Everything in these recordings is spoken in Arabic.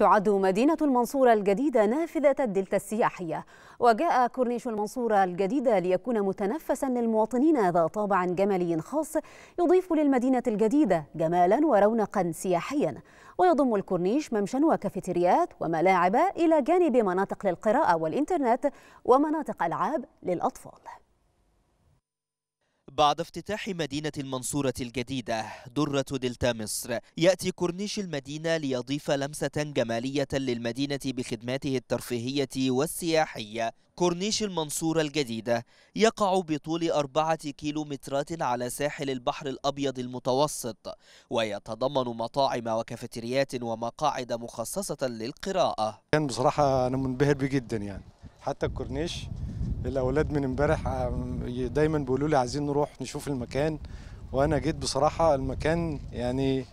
تعد مدينة المنصورة الجديدة نافذة الدلتا السياحية وجاء كورنيش المنصورة الجديدة ليكون متنفسا للمواطنين ذا طابع جمالي خاص يضيف للمدينة الجديدة جمالا ورونقا سياحيا ويضم الكورنيش ممشا وكافيتريات وملاعب إلى جانب مناطق للقراءة والإنترنت ومناطق ألعاب للأطفال بعد افتتاح مدينة المنصورة الجديدة درة دلتا مصر يأتي كورنيش المدينة ليضيف لمسة جمالية للمدينة بخدماته الترفيهية والسياحية كورنيش المنصورة الجديدة يقع بطول أربعة كيلومترات على ساحل البحر الأبيض المتوسط ويتضمن مطاعم وكافتريات ومقاعد مخصصة للقراءة كان بصراحة أنا منبهر بجدا جدا يعني حتى الكورنيش الاولاد من امبارح دايما بيقولوا لي عايزين نروح نشوف المكان وانا جيت بصراحه المكان يعني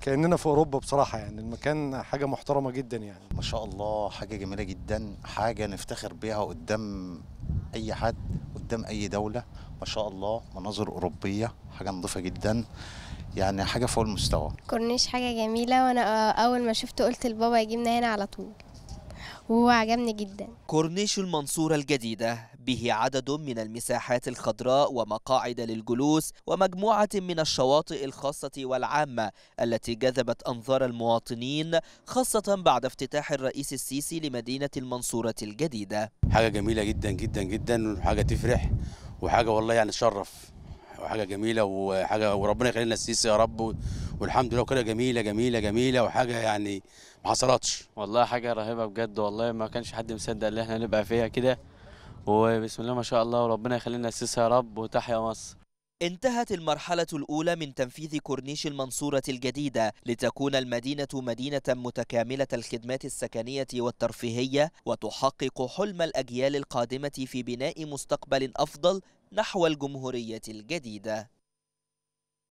كاننا في اوروبا بصراحه يعني المكان حاجه محترمه جدا يعني ما شاء الله حاجه جميله جدا حاجه نفتخر بيها قدام اي حد قدام اي دوله ما شاء الله مناظر اوروبيه حاجه نظيفه جدا يعني حاجه فوق المستوى كورنيش حاجه جميله وانا اول ما شفته قلت لبابا يجيبنا هنا على طول وعجبني جدا كورنيش المنصورة الجديدة به عدد من المساحات الخضراء ومقاعد للجلوس ومجموعة من الشواطئ الخاصة والعامة التي جذبت أنظار المواطنين خاصة بعد افتتاح الرئيس السيسي لمدينة المنصورة الجديدة حاجة جميلة جدا جدا جدا وحاجة تفرح وحاجة والله يعني تشرف وحاجة جميلة وحاجة وربنا يخلينا السيسي يا رب والحمد لله كده جميله جميله جميله وحاجه يعني ما حصلتش والله حاجه رهيبه بجد والله ما كانش حد مصدق ان احنا نبقى فيها كده وبسم الله ما شاء الله وربنا يخلينا اسسها يا رب وتحيا مصر انتهت المرحلة الأولى من تنفيذ كورنيش المنصورة الجديدة لتكون المدينة مدينة متكاملة الخدمات السكنية والترفيهية وتحقق حلم الأجيال القادمة في بناء مستقبل أفضل نحو الجمهورية الجديدة